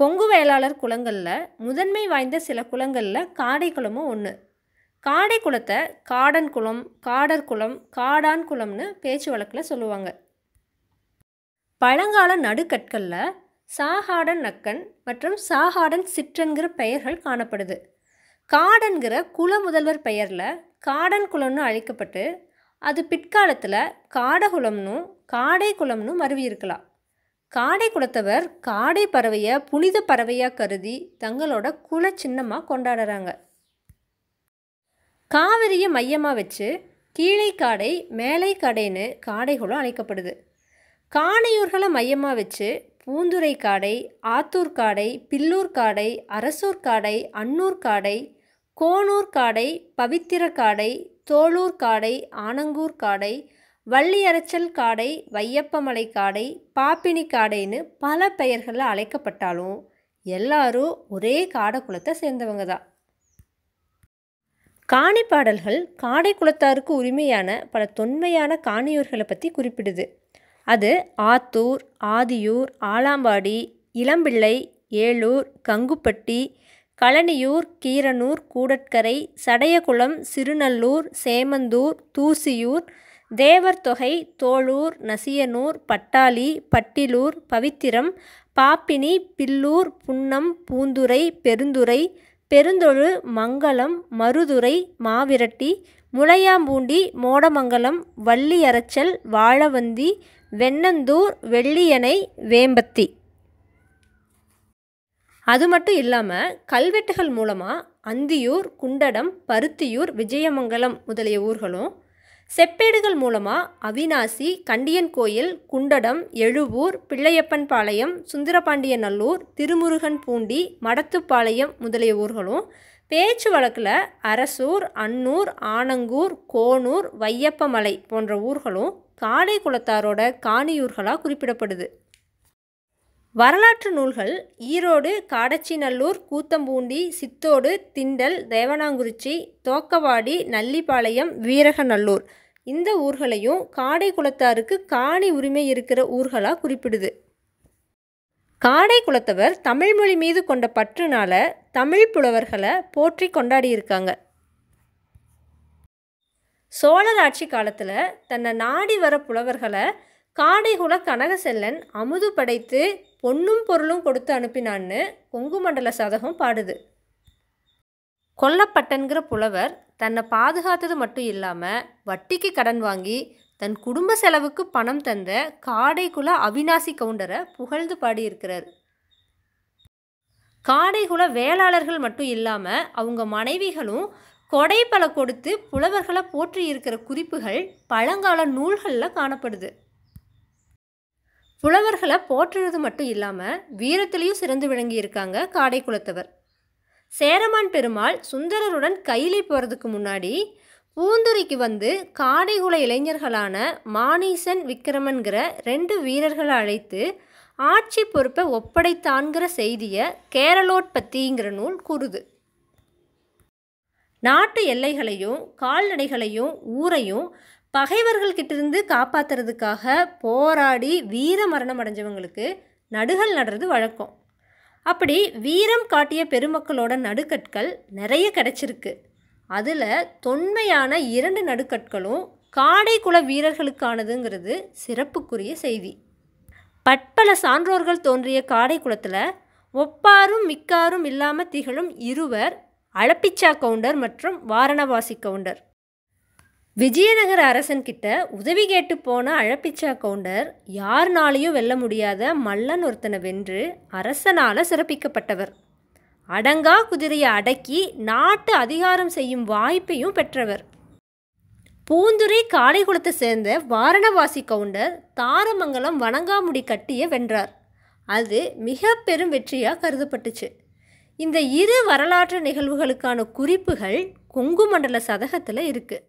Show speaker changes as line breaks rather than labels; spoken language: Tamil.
கொங்கு வேளாளர் குளங்களில் முதன்மை வாய்ந்த சில குளங்களில் காடை குளமும் ஒன்று காடை குளத்தை காடன் குளம் காடர் குளம் காடான் குளம்னு பேச்சு வழக்கில் சொல்லுவாங்க பழங்கால நடுக்கற்களில் சாகாடன் நக்கன் மற்றும் சாகாடன் சிற்றன்கிற பெயர்கள் காணப்படுது காடன்கிற குல முதல்வர் பெயரில் காடன் குளம்னு அழைக்கப்பட்டு அது பிற்காலத்தில் காடகுலம்னும் காடை குளம்னு அருவி இருக்கலாம் காடை குலத்தவர் காடை பறவையை புனித பறவையாக கருதி தங்களோட குல சின்னமாக கொண்டாடுறாங்க காவிரியை மையமாக வச்சு கீழே காடை மேலை காடைன்னு காடைகளும் அழைக்கப்படுது காணையூர்களை மையமாக வச்சு பூந்துரை காடை ஆத்தூர் காடை பில்லூர் காடை அரசூர் காடை அன்னூர் காடை கோனூர் காடை பவித்திர காடை தோளூர் காடை ஆனங்கூர் காடை வள்ளியரைச்சல் காடை வையப்பமலை காடை பாப்பினி காடைன்னு பல பெயர்களில் அழைக்கப்பட்டாலும் எல்லாரும் ஒரே காடை குலத்தை சேர்ந்தவங்க தான் காணி பாடல்கள் காடை குலத்தாருக்கு உரிமையான பல தொன்மையான காணியூர்களை பற்றி குறிப்பிடுது அது ஆத்தூர் ஆதியூர் ஆலாம்பாடி இளம்பிள்ளை ஏலூர் கங்குப்பட்டி கழனியூர் கீரனூர் கூடற்கரை சடையகுளம் சிறுநல்லூர் சேமந்தூர் தூசியூர் தேவர்தொகை தோளூர் நசியனூர் பட்டாளி பட்டிலூர் பவித்திரம் பாப்பினி பில்லூர் புன்னம் பூந்துரை பெருந்துரை பெருந்தொழு மங்கலம் மருதுரை மாவிரட்டி முளையாம்பூண்டி மோடமங்கலம் வள்ளியரச்சல் வாழவந்தி வெண்ணந்தூர் வெள்ளியனை வேம்பத்தி அது மட்டும் இல்லாமல் கல்வெட்டுகள் மூலமாக அந்தியூர் குண்டடம் பருத்தியூர் விஜயமங்கலம் முதலிய ஊர்களும் செப்பேடுகள் மூலமாக அவினாசி கண்டியன் கோயில் குண்டடம் எழுவூர் பிள்ளையப்பன் பாளையம் சுந்தரபாண்டியநல்லூர் திருமுருகன் பூண்டி மடத்துப்பாளையம் முதலிய ஊர்களும் பேச்சு வழக்கில் அரசூர் அன்னூர் ஆனங்கூர் கோனூர் வையப்பமலை போன்ற ஊர்களும் காளை குலத்தாரோட காணியூர்களாக குறிப்பிடப்படுது வரலாற்று நூல்கள் ஈரோடு காடச்சிநல்லூர் கூத்தம்பூண்டி சித்தோடு திண்டல் தேவனாங்குறிச்சி தோக்கவாடி நல்லிபாளையம் வீரகநல்லூர் இந்த ஊர்களையும் காடை குலத்தாருக்கு காணி உரிமை இருக்கிற ஊர்களாக குறிப்பிடுது காடை குலத்தவர் தமிழ்மொழி மீது கொண்ட பற்றுனால தமிழ் புலவர்களை போற்றி கொண்டாடியிருக்காங்க சோழர் ஆட்சி காலத்தில் தன்னை நாடி வர புலவர்களை காடைகுல கனகசெல்லன் அமுது படைத்து பொன்னும் பொருளும் கொடுத்து அனுப்பினான்னு கொங்கு மண்டல சதகம் பாடுது கொல்லப்பட்டன்கிற புலவர் தன்னை பாதுகாத்தது மட்டும் இல்லாமல் வட்டிக்கு கடன் வாங்கி தன் குடும்ப செலவுக்கு பணம் தந்த காடைக்குல அவினாசி கவுண்டரை புகழ்ந்து பாடியிருக்கிறார் காடைக்குல வேளாளர்கள் மட்டும் இல்லாமல் அவங்க மனைவிகளும் கொடை பல கொடுத்து புலவர்களை போற்றி இருக்கிற குறிப்புகள் பழங்கால நூல்களில் காணப்படுது புலவர்களை போற்றுறது மட்டும் இல்லாமல் வீரத்திலையும் சிறந்து விளங்கியிருக்காங்க காடை குலத்தவர் சேரமான் பெருமாள் சுந்தரருடன் கையிலே போகிறதுக்கு முன்னாடி பூந்துரிக்கு வந்து காடைகுல இளைஞர்களான மானீசன் விக்ரமன்கிற ரெண்டு வீரர்களை அழைத்து ஆட்சி பொறுப்பை ஒப்படைத்தான்கிற செய்தியை கேரளோட்பத்திங்கிற நூல் கூறுது நாட்டு எல்லைகளையும் கால்நடைகளையும் ஊரையும் பகைவர்கள்கிட்டிருந்து காப்பாற்றுறதுக்காக போராடி வீர மரணம் அடைஞ்சவங்களுக்கு நடுகள் நடுறது வழக்கம் அப்படி வீரம் காட்டிய பெருமக்களோட நடுக்கற்கள் நிறைய கிடச்சிருக்கு அதில் தொன்மையான இரண்டு நடுக்கற்களும் காடை குல வீரர்களுக்கானதுங்கிறது சிறப்புக்குரிய செய்தி பட்பல சான்றோர்கள் தோன்றிய காடை குலத்தில் ஒப்பாரும் மிக்காரும் இல்லாமல் திகழும் இருவர் அழப்பிச்சா கவுண்டர் மற்றும் வாரணவாசி கவுண்டர் விஜயநகர அரசன்கிட்ட உதவி கேட்டு போன அழப்பிச்சா கவுண்டர் யார்னாலையும் வெல்ல முடியாத மல்லன் ஒருத்தனை வென்று அரசனால் சிறப்பிக்கப்பட்டவர் அடங்கா குதிரையை அடக்கி நாட்டு அதிகாரம் செய்யும் வாய்ப்பையும் பெற்றவர் பூந்துரை காடைக்குளத்தை சேர்ந்த வாரணவாசி கவுண்டர் தாரமங்கலம் வணங்காமுடி கட்டிய வென்றார் அது மிக பெரும் வெற்றியாக கருதப்பட்டுச்சு இந்த இரு வரலாற்று நிகழ்வுகளுக்கான குறிப்புகள் கொங்கு மண்டல சதகத்தில் இருக்குது